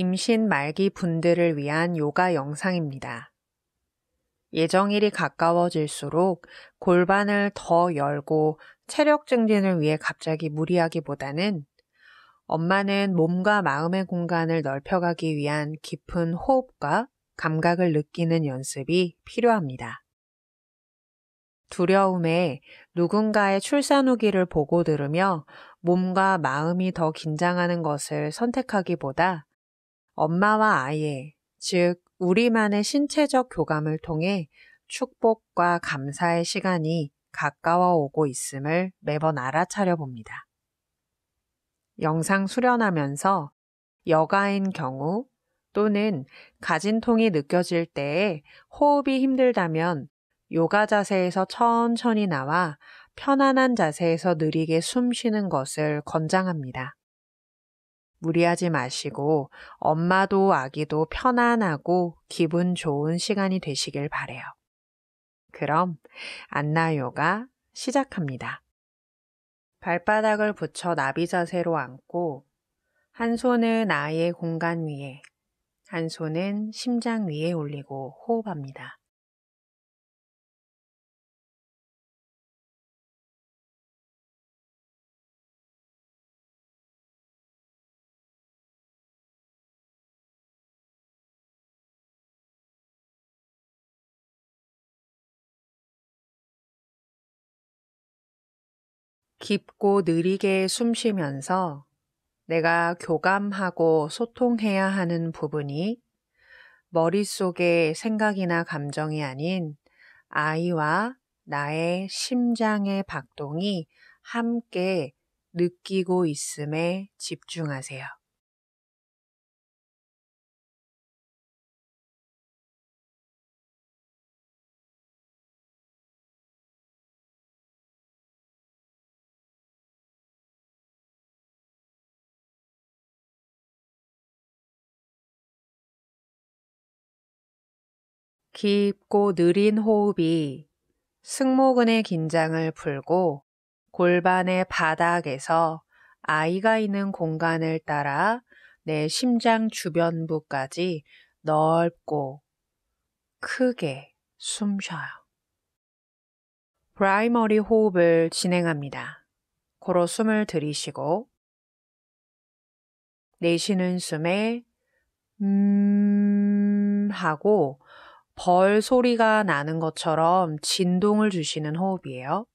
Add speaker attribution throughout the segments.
Speaker 1: 임신 말기 분들을 위한 요가 영상입니다. 예정일이 가까워질수록 골반을 더 열고 체력 증진을 위해 갑자기 무리하기보다는 엄마는 몸과 마음의 공간을 넓혀가기 위한 깊은 호흡과 감각을 느끼는 연습이 필요합니다. 두려움에 누군가의 출산 후기를 보고 들으며 몸과 마음이 더 긴장하는 것을 선택하기보다 엄마와 아이의, 즉, 우리만의 신체적 교감을 통해 축복과 감사의 시간이 가까워 오고 있음을 매번 알아차려 봅니다. 영상 수련하면서 여가인 경우 또는 가진통이 느껴질 때에 호흡이 힘들다면 요가 자세에서 천천히 나와 편안한 자세에서 느리게 숨 쉬는 것을 권장합니다. 무리하지 마시고 엄마도 아기도 편안하고 기분 좋은 시간이 되시길 바래요. 그럼 안나요가 시작합니다. 발바닥을 붙여 나비 자세로 앉고 한 손은 아이의 공간 위에 한 손은 심장 위에 올리고
Speaker 2: 호흡합니다.
Speaker 1: 깊고 느리게 숨 쉬면서 내가 교감하고 소통해야 하는 부분이 머릿속의 생각이나 감정이 아닌 아이와 나의 심장의 박동이 함께 느끼고 있음에 집중하세요. 깊고 느린 호흡이 승모근의 긴장을 풀고 골반의 바닥에서 아이가 있는 공간을 따라 내 심장 주변부까지 넓고 크게 숨 쉬어요. 프라이머리 호흡을 진행합니다. 고로 숨을 들이쉬고 내쉬는 숨에 음 하고 벌 소리가 나는 것처럼 진동을 주시는 호흡이에요.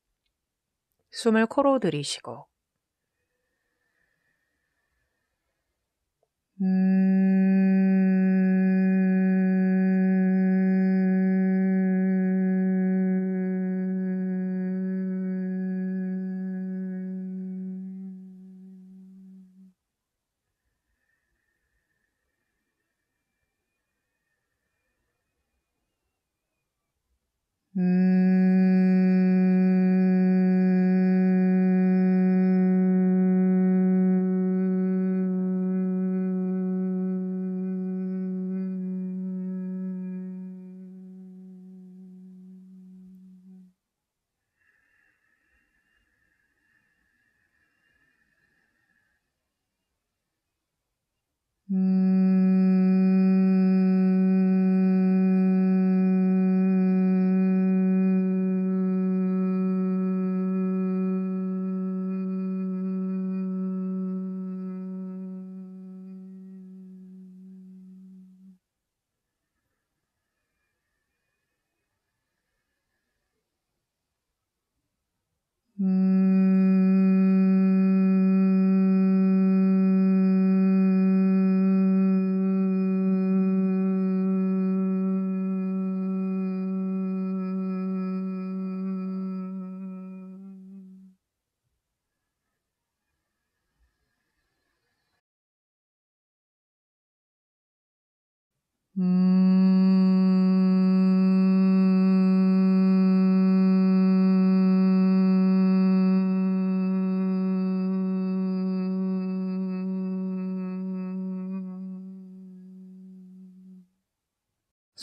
Speaker 1: 숨을 코로 들이쉬고, 음... Mm.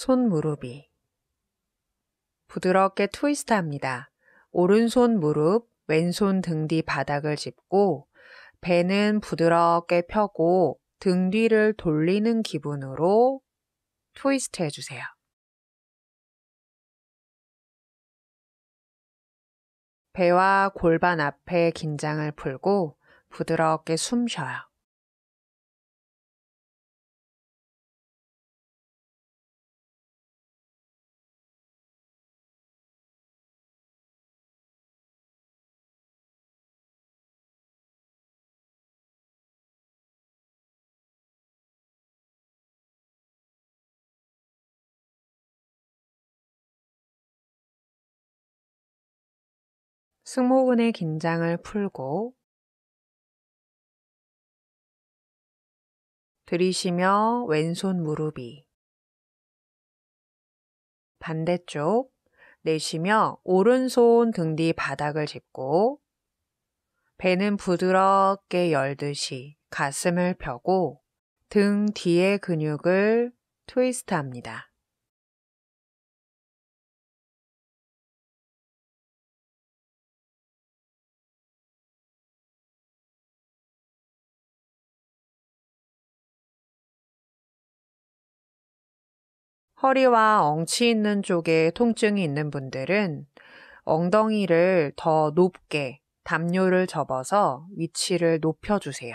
Speaker 1: 손무릎이 부드럽게 트위스트 합니다. 오른손 무릎, 왼손 등 뒤 바닥을 짚고 배는 부드럽게 펴고 등 뒤를 돌리는 기분으로 트위스트 해주세요.
Speaker 2: 배와 골반 앞에 긴장을 풀고 부드럽게 숨 쉬어요. 승모근의 긴장을 풀고
Speaker 1: 들이쉬며 왼손 무릎이 반대쪽 내쉬며 오른손 등 뒤 바닥을 짚고 배는 부드럽게 열듯이 가슴을 펴고 등 뒤의 근육을 트위스트 합니다. 허리와 엉치 있는 쪽에 통증이 있는 분들은 엉덩이를 더 높게 담요를 접어서 위치를 높여주세요.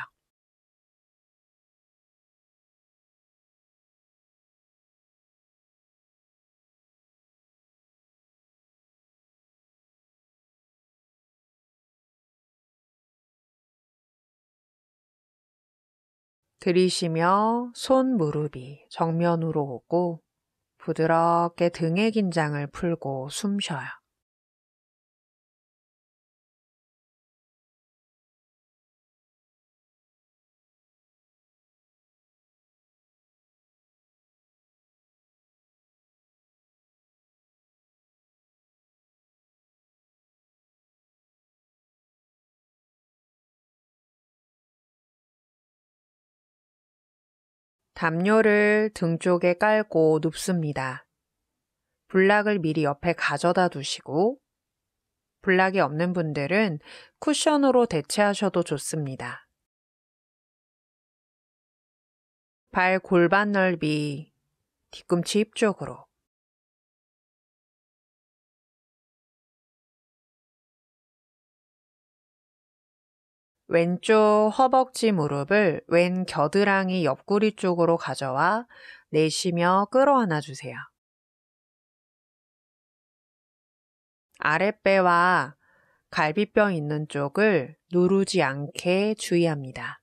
Speaker 1: 들이쉬며 손 무릎이 정면으로 오고 부드럽게 등의 긴장을 풀고 숨 쉬어요. 담요를 등 쪽에 깔고 눕습니다. 블락을 미리 옆에 가져다 두시고 블락이 없는 분들은 쿠션으로 대체하셔도 좋습니다. 발 골반 넓이, 뒤꿈치 입 쪽으로 왼쪽 허벅지 무릎을 왼 겨드랑이 옆구리 쪽으로 가져와 내쉬며 끌어안아 주세요. 아랫배와 갈비뼈 있는 쪽을 누르지 않게 주의합니다.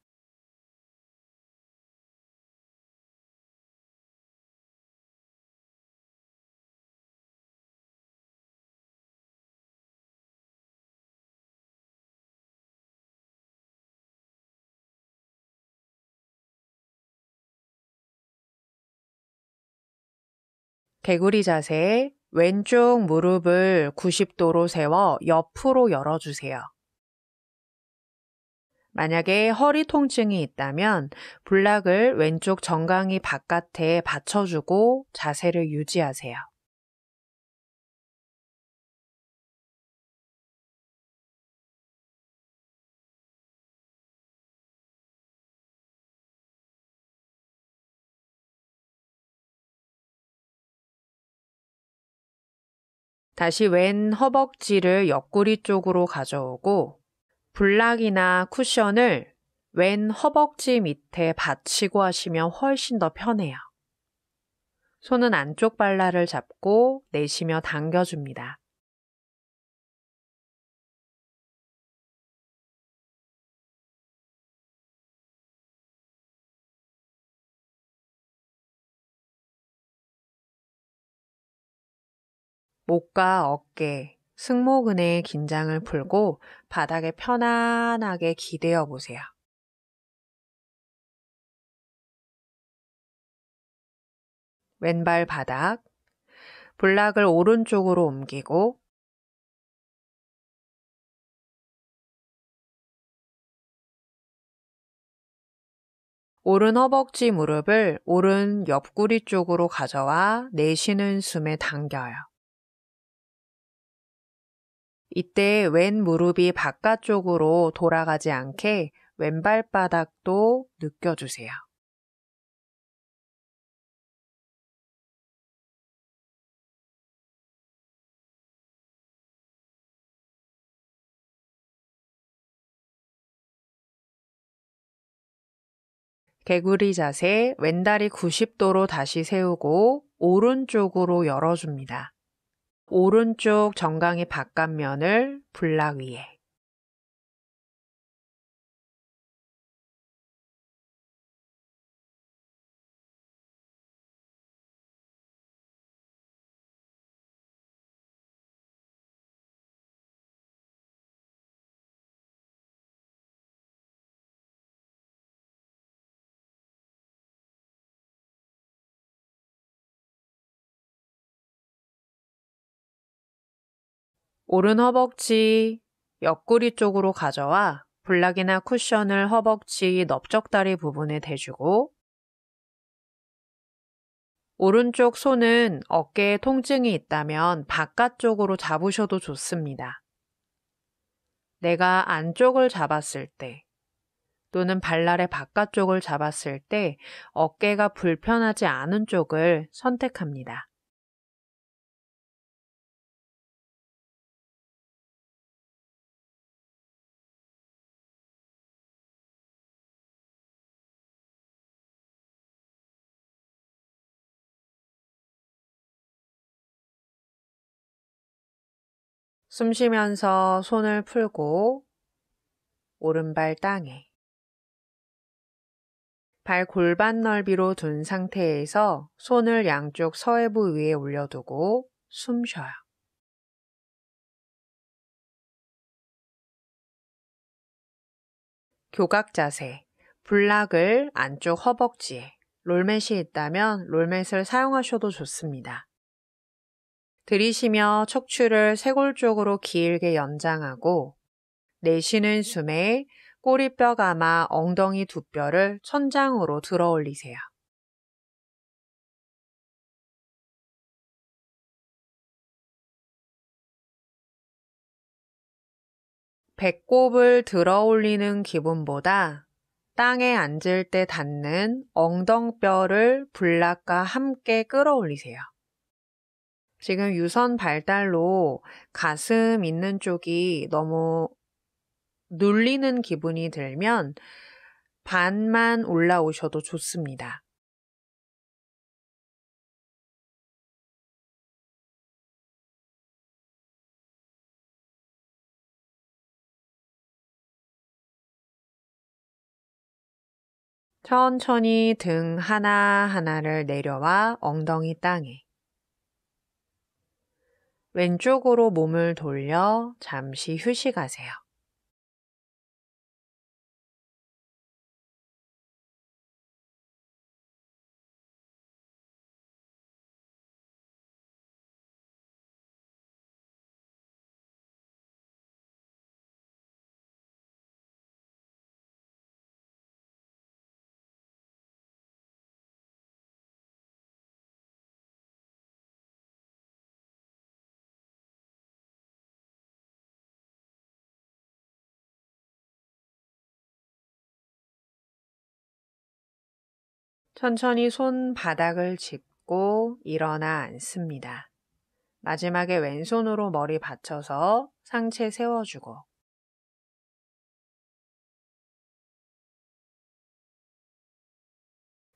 Speaker 1: 개구리 자세 왼쪽 무릎을 90도로 세워 옆으로 열어주세요. 만약에 허리 통증이 있다면 블락을 왼쪽 정강이 바깥에 받쳐주고 자세를 유지하세요. 다시 왼 허벅지를 옆구리 쪽으로 가져오고 블락이나 쿠션을 왼 허벅지 밑에 받치고 하시면 훨씬 더 편해요. 손은 안쪽 발라를 잡고 내쉬며 당겨줍니다. 목과 어깨, 승모근의 긴장을 풀고 바닥에 편안하게 기대어 보세요.
Speaker 2: 왼발 바닥, 블락을 오른쪽으로 옮기고 오른
Speaker 1: 허벅지 무릎을 오른 옆구리 쪽으로 가져와 내쉬는 숨에 당겨요. 이때 왼 무릎이 바깥쪽으로 돌아가지 않게 왼발바닥도 느껴주세요. 개구리 자세 왼다리 90도로 다시 세우고 오른쪽으로 열어줍니다. 오른쪽 정강이 바깥면을 블락 위에 오른 허벅지 옆구리 쪽으로 가져와 블락이나 쿠션을 허벅지 넓적다리 부분에 대주고 오른쪽 손은 어깨에 통증이 있다면 바깥쪽으로 잡으셔도 좋습니다. 내가 안쪽을 잡았을 때 또는 발날의 바깥쪽을 잡았을 때 어깨가 불편하지 않은 쪽을 선택합니다.
Speaker 2: 숨 쉬면서 손을 풀고
Speaker 1: 오른발 땅에 발 골반 넓이로 둔 상태에서 손을 양쪽 서해부 위에 올려두고 숨 쉬어요. 교각 자세. 블락을 안쪽 허벅지에 롤맷이 있다면 롤맷을 사용하셔도 좋습니다. 들이쉬며 척추를 쇄골 쪽으로 길게 연장하고 내쉬는 숨에 꼬리뼈 감아 엉덩이 두 뼈를 천장으로 들어 올리세요. 배꼽을 들어 올리는 기분보다 땅에 앉을 때 닿는 엉덩뼈를 불락과 함께 끌어 올리세요. 지금 유선 발달로 가슴 있는 쪽이 너무 눌리는 기분이 들면 반만 올라오셔도 좋습니다.
Speaker 2: 천천히
Speaker 1: 등 하나하나를 내려와 엉덩이 땅에 왼쪽으로 몸을 돌려 잠시 휴식하세요. 천천히 손바닥을 짚고 일어나 앉습니다. 마지막에 왼손으로 머리 받쳐서 상체 세워주고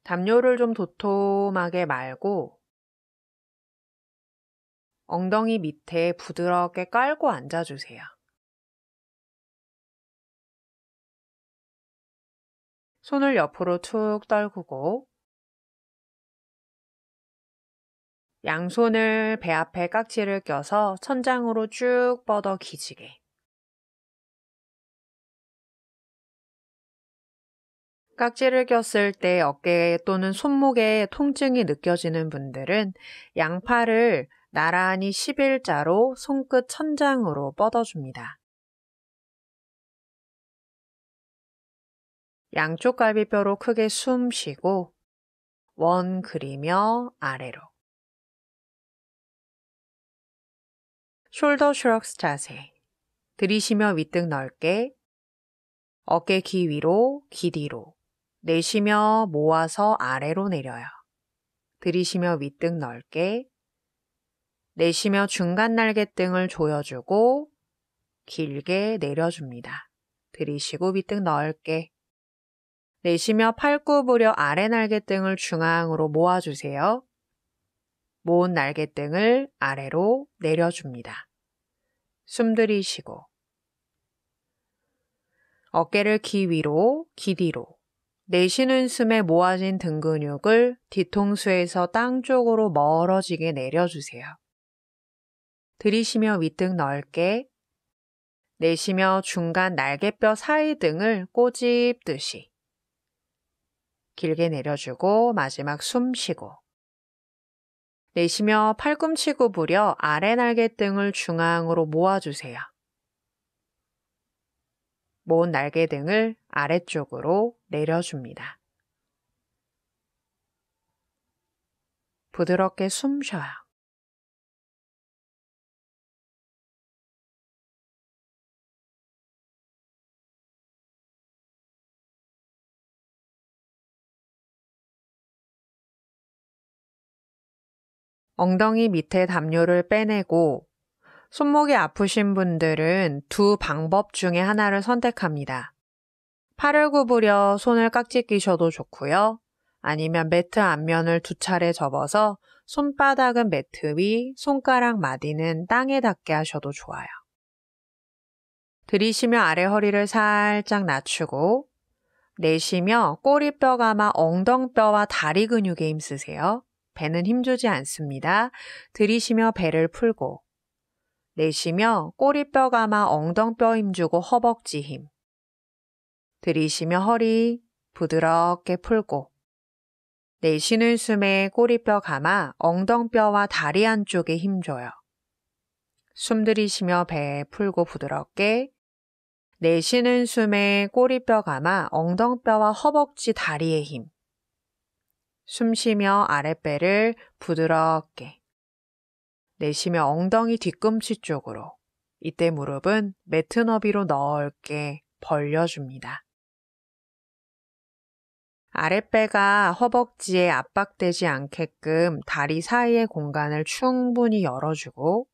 Speaker 1: 담요를 좀 도톰하게 말고 엉덩이 밑에 부드럽게 깔고 앉아주세요.
Speaker 2: 손을 옆으로 툭
Speaker 1: 떨구고 양손을 배 앞에 깍지를 껴서 천장으로 쭉 뻗어 기지개. 깍지를 꼈을 때 어깨 또는 손목에 통증이 느껴지는 분들은 양팔을 나란히 11자로 손끝 천장으로 뻗어줍니다. 양쪽 갈비뼈로 크게 숨
Speaker 2: 쉬고 원 그리며 아래로.
Speaker 1: 숄더 슈럭스 자세. 들이쉬며 윗등 넓게. 어깨 귀 위로, 귀 뒤로. 내쉬며 모아서 아래로 내려요. 들이쉬며 윗등 넓게. 내쉬며 중간 날개등을 조여주고 길게 내려줍니다. 들이쉬고 윗등 넓게. 내쉬며 팔굽으려 아래 날개등을 중앙으로 모아주세요. 모은 날개등을 아래로 내려줍니다. 숨 들이쉬고 어깨를 귀 위로, 귀 뒤로 내쉬는 숨에 모아진 등 근육을 뒤통수에서 땅 쪽으로 멀어지게 내려주세요. 들이쉬며 윗등 넓게 내쉬며 중간 날개뼈 사이 등을 꼬집듯이 길게 내려주고 마지막 숨 쉬고 내쉬며 팔꿈치고 부려 아래 날개등을 중앙으로 모아주세요. 모은 날개등을 아래쪽으로 내려줍니다. 부드럽게 숨 쉬어요. 엉덩이 밑에 담요를 빼내고 손목이 아프신 분들은 두 방법 중에 하나를 선택합니다. 팔을 구부려 손을 깍지 끼셔도 좋고요. 아니면 매트 앞면을 두 차례 접어서 손바닥은 매트 위, 손가락 마디는 땅에 닿게 하셔도 좋아요. 들이쉬며 아래 허리를 살짝 낮추고 내쉬며 꼬리뼈 가마 아 엉덩뼈와 다리 근육에 힘쓰세요. 배는 힘주지 않습니다. 들이쉬며 배를 풀고 내쉬며 꼬리뼈 감아 엉덩뼈 힘주고 허벅지 힘. 들이쉬며 허리 부드럽게 풀고 내쉬는 숨에 꼬리뼈 감아 엉덩뼈와 다리 안쪽에 힘줘요. 숨 들이쉬며 배 풀고 부드럽게 내쉬는 숨에 꼬리뼈 감아 엉덩뼈와 허벅지 다리에 힘. 숨 쉬며 아랫배를 부드럽게 내쉬며 엉덩이 뒤꿈치 쪽으로 이때 무릎은 매트 너비로 넓게 벌려줍니다. 아랫배가 허벅지에 압박되지 않게끔 다리 사이의 공간을 충분히 열어주고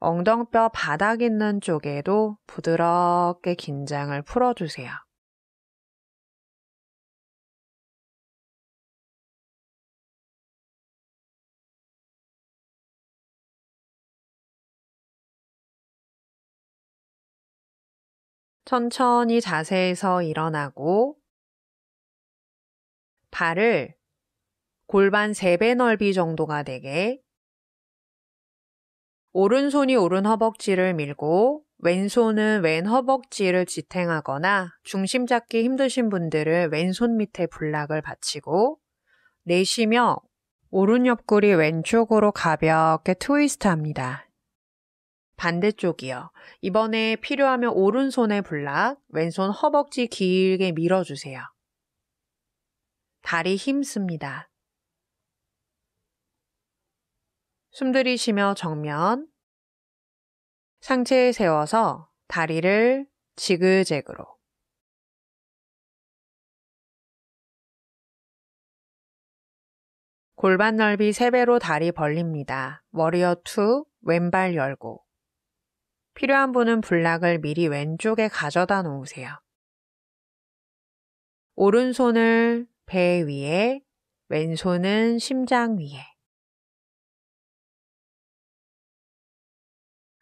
Speaker 1: 엉덩뼈 바닥 있는 쪽에도 부드럽게 긴장을 풀어주세요.
Speaker 2: 천천히 자세에서
Speaker 1: 일어나고 발을 골반 3배 넓이 정도가 되게 오른손이 오른 허벅지를 밀고 왼손은 왼 허벅지를 지탱하거나 중심 잡기 힘드신 분들은 왼손 밑에 블락을 받치고 내쉬며 오른 옆구리 왼쪽으로 가볍게 트위스트 합니다. 반대쪽이요. 이번에 필요하면 오른손에 불락, 왼손 허벅지 길게 밀어주세요. 다리 힘씁니다. 숨 들이쉬며 정면. 상체에 세워서 다리를 지그재그로. 골반 넓이 3배로 다리 벌립니다. 머리어 투, 왼발 열고. 필요한 분은 블락을 미리 왼쪽에 가져다 놓으세요. 오른손을 배 위에, 왼손은
Speaker 2: 심장 위에.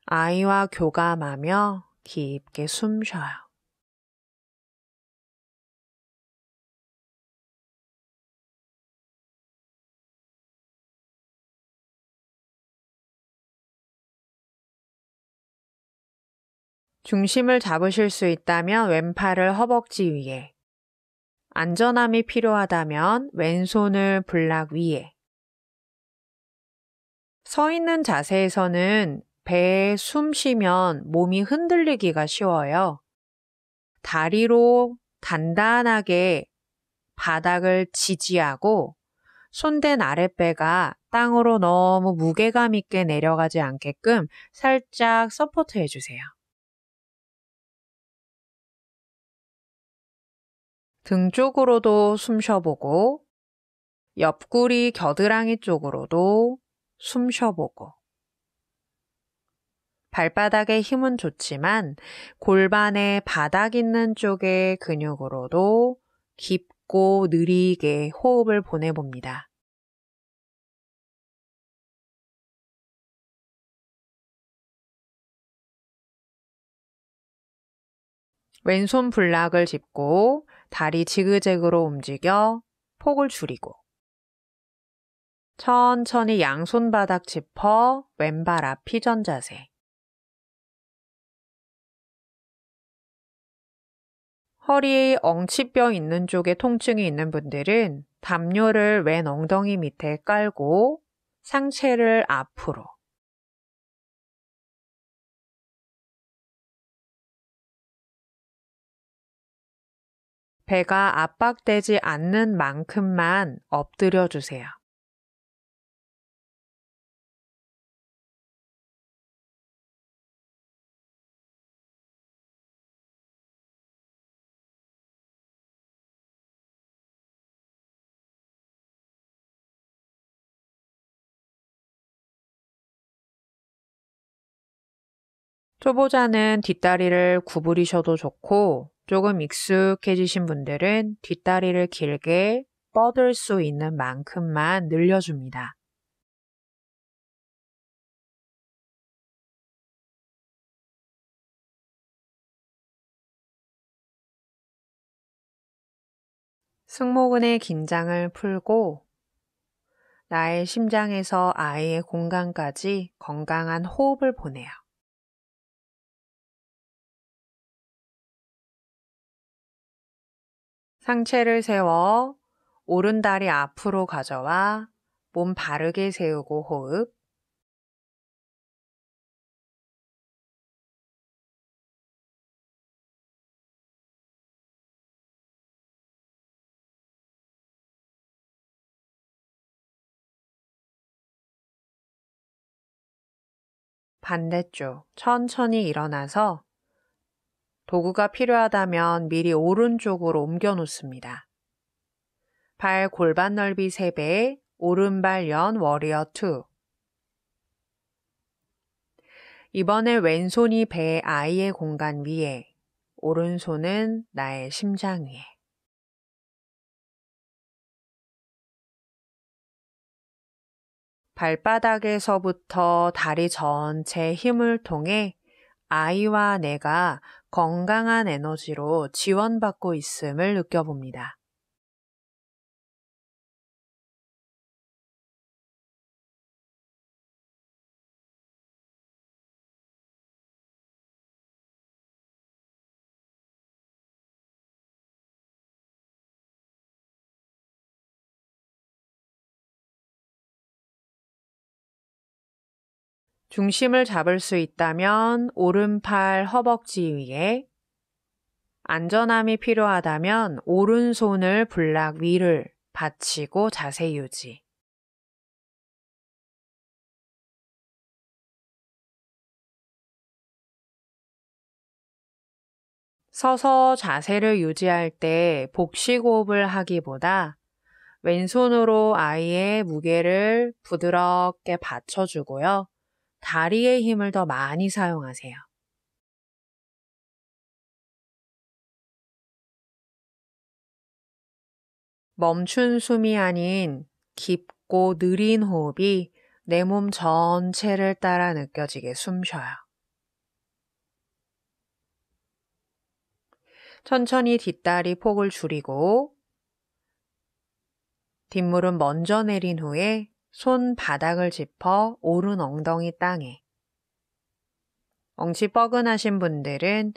Speaker 2: 아이와 교감하며 깊게 숨 쉬어요.
Speaker 1: 중심을 잡으실 수 있다면 왼팔을 허벅지 위에, 안전함이 필요하다면 왼손을 블락 위에. 서 있는 자세에서는 배에 숨 쉬면 몸이 흔들리기가 쉬워요. 다리로 단단하게 바닥을 지지하고 손댄 아랫배가 땅으로 너무 무게감 있게 내려가지 않게끔 살짝 서포트 해주세요. 등 쪽으로도 숨 쉬어보고 옆구리 겨드랑이 쪽으로도 숨 쉬어보고 발바닥에 힘은 좋지만 골반의 바닥 있는 쪽의 근육으로도 깊고 느리게 호흡을 보내봅니다.
Speaker 2: 왼손 블락을 짚고
Speaker 1: 다리 지그재그로 움직여 폭을 줄이고 천천히 양손 바닥 짚어 왼발 앞 피전 자세 허리에 엉치뼈 있는 쪽에 통증이 있는 분들은 담요를 왼 엉덩이 밑에 깔고 상체를 앞으로
Speaker 2: 배가 압박되지 않는 만큼만 엎드려 주세요.
Speaker 1: 초보자는 뒷다리를 구부리셔도 좋고 조금 익숙해지신 분들은 뒷다리를 길게 뻗을 수 있는 만큼만 늘려줍니다. 승모근의 긴장을 풀고 나의 심장에서 아이의 공간까지 건강한 호흡을 보내요. 상체를 세워 오른다리 앞으로 가져와 몸 바르게 세우고 호흡. 반대쪽 천천히 일어나서 도구가 필요하다면 미리 오른쪽으로 옮겨 놓습니다. 발 골반 넓이 3배, 오른발 연 워리어 2. 이번에 왼손이 배 아이의 공간 위에, 오른손은 나의 심장 위에. 발바닥에서부터 다리 전체 힘을 통해 아이와 내가 건강한 에너지로 지원받고 있음을 느껴봅니다. 중심을 잡을 수 있다면 오른팔 허벅지 위에, 안전함이 필요하다면 오른손을 블락 위를 받치고 자세 유지. 서서 자세를 유지할 때 복식호흡을 하기보다 왼손으로 아이의 무게를 부드럽게 받쳐주고요. 다리의 힘을 더 많이 사용하세요. 멈춘 숨이 아닌 깊고 느린 호흡이 내 몸 전체를 따라 느껴지게 숨 쉬어요. 천천히 뒷다리 폭을 줄이고 뒷물은 먼저 내린 후에 손 바닥을 짚어 오른 엉덩이 땅에. 엉치 뻐근하신 분들은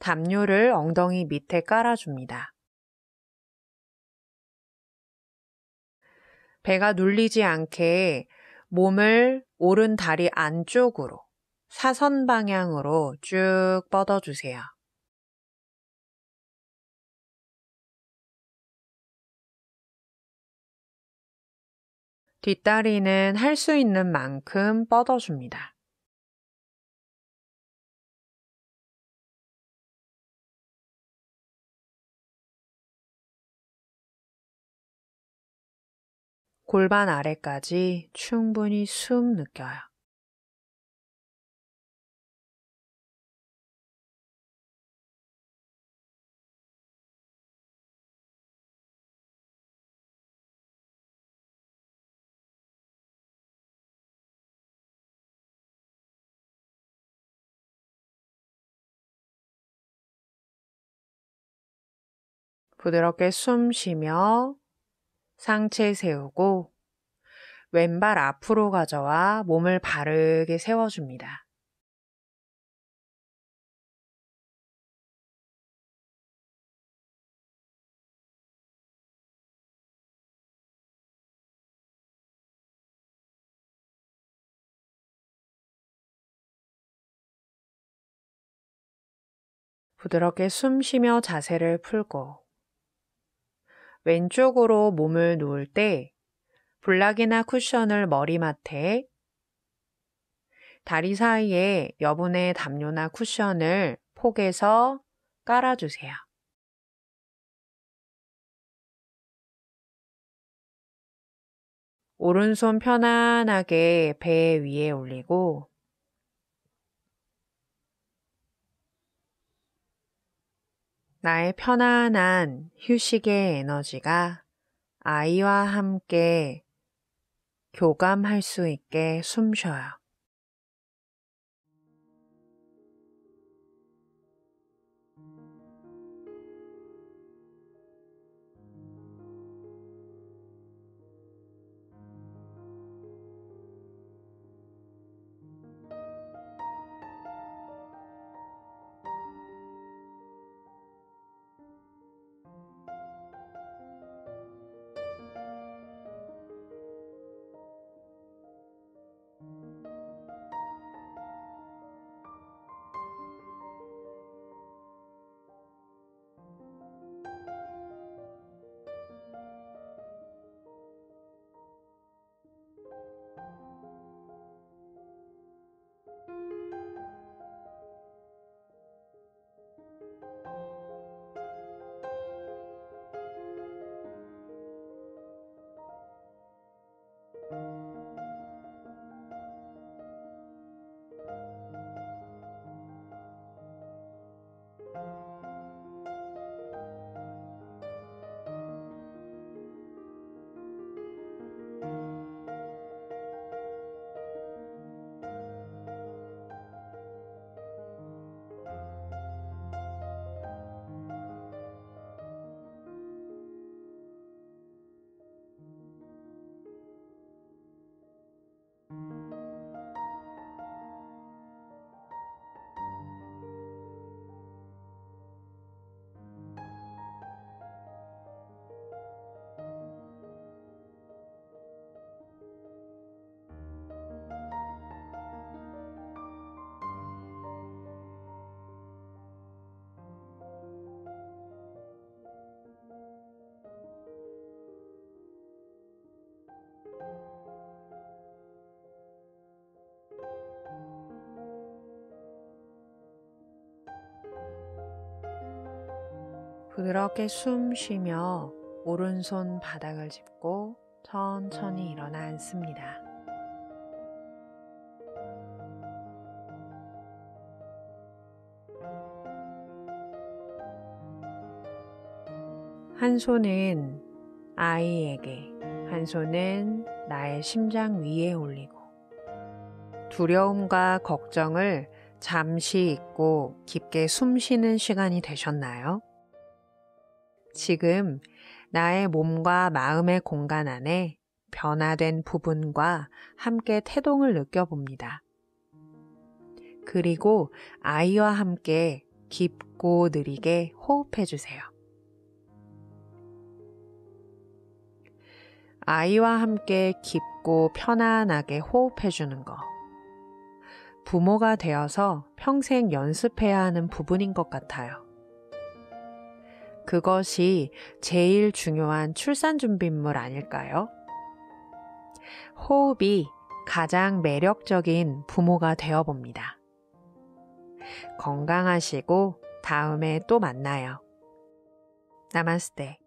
Speaker 1: 담요를 엉덩이 밑에 깔아줍니다. 배가 눌리지 않게 몸을 오른 다리 안쪽으로 사선 방향으로 쭉 뻗어주세요.
Speaker 2: 뒷다리는 할 수 있는 만큼 뻗어줍니다. 골반 아래까지 충분히 숨 느껴요.
Speaker 1: 부드럽게 숨 쉬며 상체 세우고 왼발 앞으로 가져와 몸을 바르게 세워줍니다. 부드럽게 숨 쉬며 자세를 풀고 왼쪽으로 몸을 누울 때 블락이나 쿠션을 머리맡에, 다리 사이에 여분의 담요나 쿠션을 폭에서 깔아주세요. 오른손 편안하게 배 위에 올리고 나의 편안한 휴식의 에너지가 아이와 함께 교감할 수 있게 숨 쉬어요. 부드럽게 숨 쉬며 오른손 바닥을 짚고 천천히 일어나 앉습니다. 한 손은 아이에게, 한 손은 나의 심장 위에 올리고, 두려움과 걱정을 잠시 잊고 깊게 숨 쉬는 시간이 되셨나요? 지금 나의 몸과 마음의 공간 안에 변화된 부분과 함께 태동을 느껴봅니다. 그리고 아이와 함께 깊고 느리게 호흡해 주세요. 아이와 함께 깊고 편안하게 호흡해 주는 거. 부모가 되어서 평생 연습해야 하는 부분인 것 같아요. 그것이 제일 중요한 출산 준비물 아닐까요? 호흡이 가장 매력적인 부모가 되어 봅니다. 건강하시고 다음에 또 만나요. 나마스테.